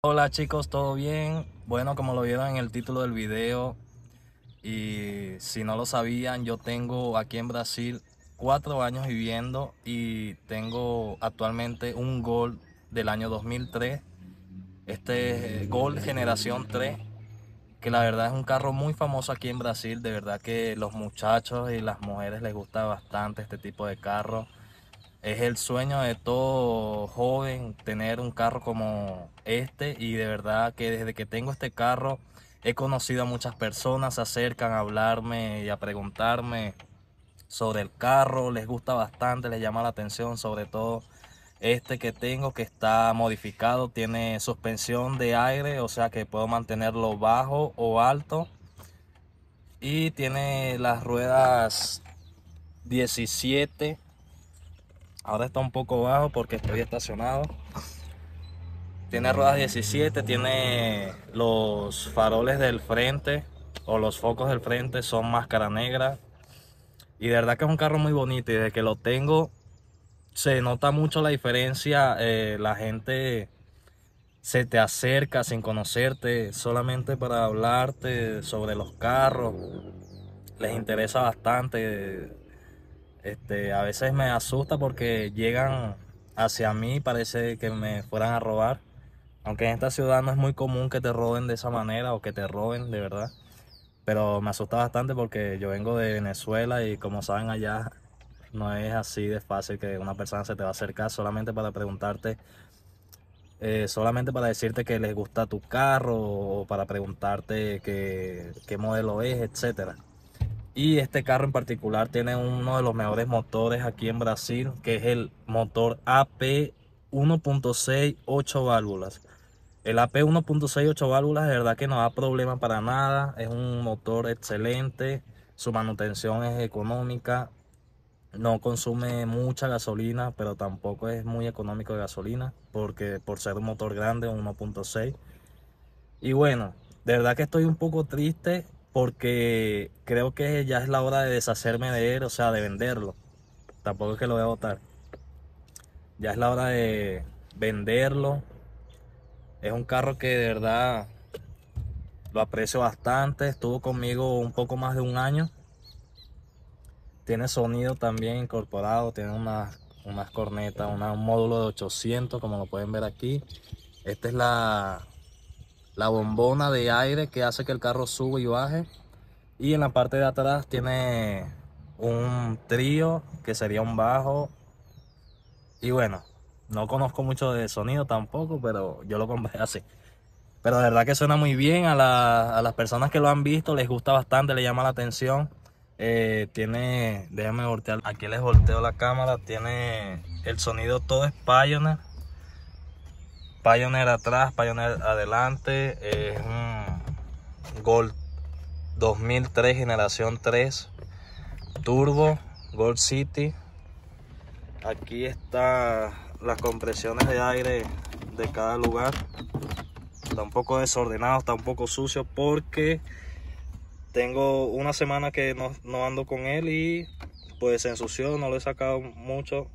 Hola chicos, ¿todo bien? Bueno, como lo vieron en el título del video y si no lo sabían, yo tengo aquí en Brasil cuatro años viviendo y tengo actualmente un gol del año 2003. Este es gol generación 3, que la verdad es un carro muy famoso aquí en Brasil. De verdad que los muchachos y las mujeres les gusta bastante este tipo de carro. Es el sueño de todo joven tener un carro como este y de verdad que desde que tengo este carro he conocido a muchas personas, se acercan a hablarme y a preguntarme sobre el carro, les gusta bastante, les llama la atención, sobre todo este que tengo que está modificado, tiene suspensión de aire, o sea que puedo mantenerlo bajo o alto y tiene las ruedas 17 Ahora está un poco bajo porque estoy estacionado. Tiene ruedas 17, tiene los faroles del frente o los focos del frente son máscara negra. Y de verdad que es un carro muy bonito y desde que lo tengo se nota mucho la diferencia. Eh, la gente se te acerca sin conocerte, solamente para hablarte sobre los carros. Les interesa bastante este, a veces me asusta porque llegan hacia mí, parece que me fueran a robar. Aunque en esta ciudad no es muy común que te roben de esa manera o que te roben de verdad. Pero me asusta bastante porque yo vengo de Venezuela y como saben allá no es así de fácil que una persona se te va a acercar solamente para preguntarte, eh, solamente para decirte que les gusta tu carro o para preguntarte qué modelo es, etcétera. Y este carro en particular tiene uno de los mejores motores aquí en Brasil, que es el motor AP 1.6 8 válvulas. El AP 1.6 8 válvulas de verdad que no da problema para nada, es un motor excelente, su manutención es económica, no consume mucha gasolina, pero tampoco es muy económico de gasolina, porque por ser un motor grande, 1.6. Y bueno, de verdad que estoy un poco triste porque creo que ya es la hora de deshacerme de él, o sea, de venderlo. Tampoco es que lo voy a votar. Ya es la hora de venderlo. Es un carro que de verdad lo aprecio bastante. Estuvo conmigo un poco más de un año. Tiene sonido también incorporado, tiene unas cornetas, un módulo de 800 como lo pueden ver aquí. Esta es la la bombona de aire que hace que el carro suba y baje. Y en la parte de atrás tiene un trío que sería un bajo. Y bueno, no conozco mucho de sonido tampoco, pero yo lo compré así. Pero de verdad que suena muy bien, a, las personas que lo han visto les gusta bastante, les llama la atención. Eh, tiene, déjame voltear, aquí les volteo la cámara, tiene el sonido todo es Pioneer atrás, Pioneer adelante. Es un Gold 2003 generación 3 Turbo Gold City. Aquí están las compresiones de aire de cada lugar. Está un poco desordenado, está un poco sucio porque tengo una semana que no, no ando con él y pues se ensució, no lo he sacado mucho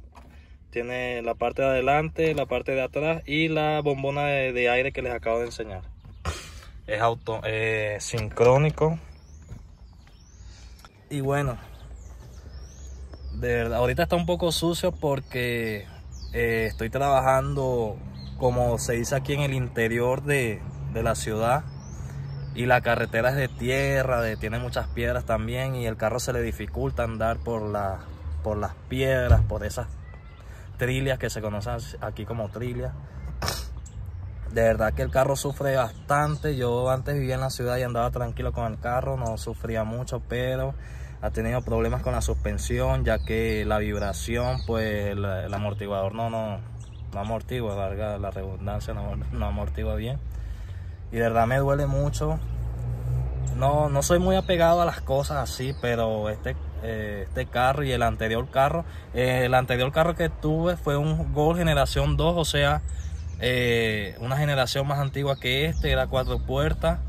tiene la parte de adelante, la parte de atrás y la bombona de, aire que les acabo de enseñar. Es auto eh, sincrónico. Y bueno, de ahorita está un poco sucio porque eh, estoy trabajando, como se dice aquí, en el interior de, de la ciudad y la carretera es de tierra, tiene muchas piedras también y el carro se le dificulta andar por, la, por las piedras, por esas trilias que se conocen aquí como trilias. De verdad que el carro sufre bastante. Yo antes vivía en la ciudad y andaba tranquilo con el carro, no sufría mucho, pero ha tenido problemas con la suspensión, ya que la vibración, pues el, amortiguador no, no, no amortigua, la redundancia, no, no amortigua bien. Y de verdad me duele mucho. No, no soy muy apegado a las cosas así, pero este eh, este carro y el anterior carro. Eh, el anterior carro que tuve fue un Gol Generación 2, o sea, eh, una generación más antigua que este, era cuatro puertas.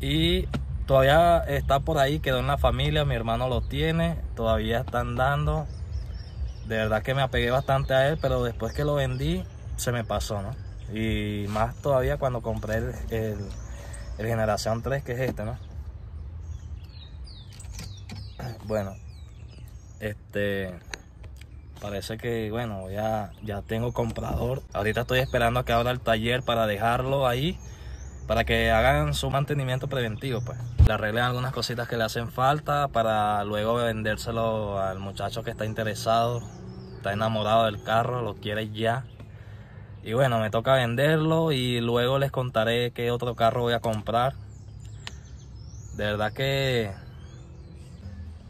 Y todavía está por ahí, quedó en la familia, mi hermano lo tiene, todavía está andando. De verdad que me apegué bastante a él, pero después que lo vendí, se me pasó, ¿no? Y más todavía cuando compré el Generación 3, que es este, ¿no? Bueno, este. Parece que, bueno, ya, ya tengo comprador. Ahorita estoy esperando a que abra el taller para dejarlo ahí. Para que hagan su mantenimiento preventivo, pues. Le arreglen algunas cositas que le hacen falta para luego vendérselo al muchacho que está interesado. Está enamorado del carro, lo quiere ya. Y bueno, me toca venderlo y luego les contaré qué otro carro voy a comprar. De verdad que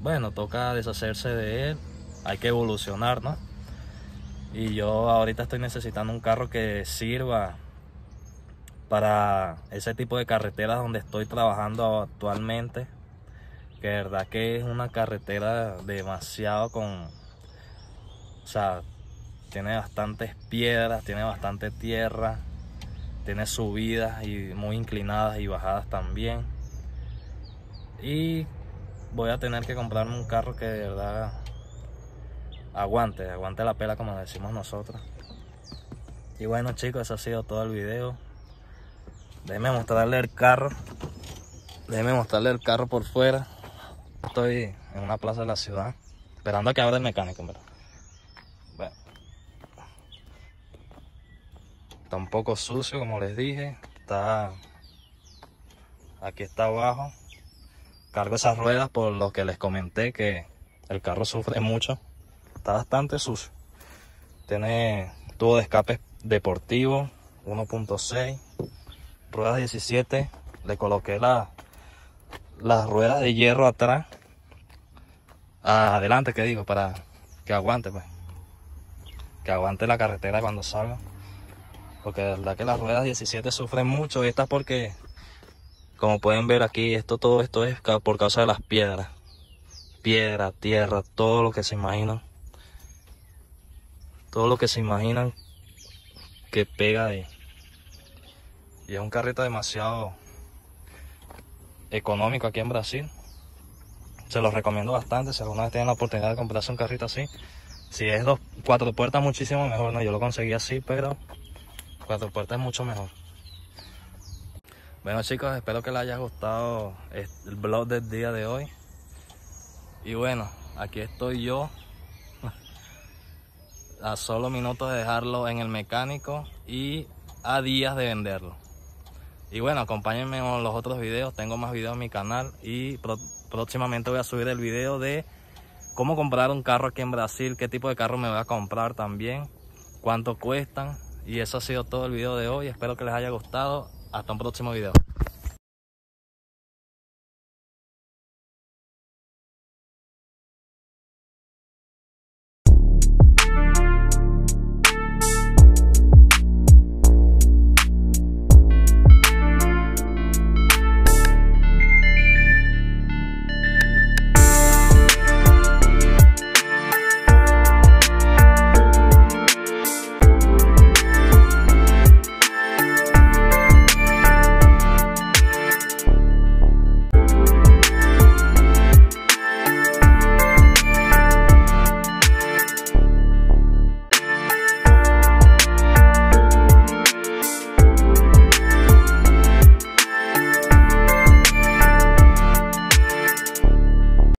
bueno, toca deshacerse de él, hay que evolucionar, ¿no? Y yo ahorita estoy necesitando un carro que sirva para ese tipo de carreteras donde estoy trabajando actualmente. Que de verdad que es una carretera demasiado con... O sea, tiene bastantes piedras, tiene bastante tierra, tiene subidas y muy inclinadas y bajadas también. Y voy a tener que comprarme un carro que de verdad aguante, aguante la pela como decimos nosotros. Y bueno chicos, eso ha sido todo el video. Déjenme mostrarle el carro. Déjenme mostrarle el carro por fuera. Estoy en una plaza de la ciudad. Esperando a que abra el mecánico, Está un poco sucio, como les dije. Está... Aquí está abajo cargo esas ruedas por lo que les comenté que el carro sufre mucho. Está bastante sucio. Tiene tubo de escape deportivo 1.6, ruedas 17. Le coloqué la, las ruedas de hierro atrás. Adelante, que digo, para que aguante, pues. Que aguante la carretera cuando salga. Porque la verdad que las ruedas 17 sufren mucho. y Estas porque como pueden ver aquí, esto todo esto es por causa de las piedras. Piedra, tierra, todo lo que se imaginan. Todo lo que se imaginan que pega ahí. Y es un carrito demasiado económico aquí en Brasil. Se los recomiendo bastante. Si alguna vez tienen la oportunidad de comprarse un carrito así. Si es dos, cuatro puertas muchísimo mejor. No, yo lo conseguí así, pero cuatro puertas es mucho mejor. Bueno chicos, espero que les haya gustado eh, el vlog del día de hoy. Y bueno, aquí estoy yo. A solo minutos de dejarlo en el mecánico y a días de venderlo. Y bueno, acompáñenme con los otros videos. Tengo más videos en mi canal y próximamente voy a subir el video de cómo comprar un carro aquí en Brasil, qué tipo de carro me voy a comprar también, cuánto cuestan. Y eso ha sido todo el video de hoy. Espero que les haya gustado. Hasta un próximo video.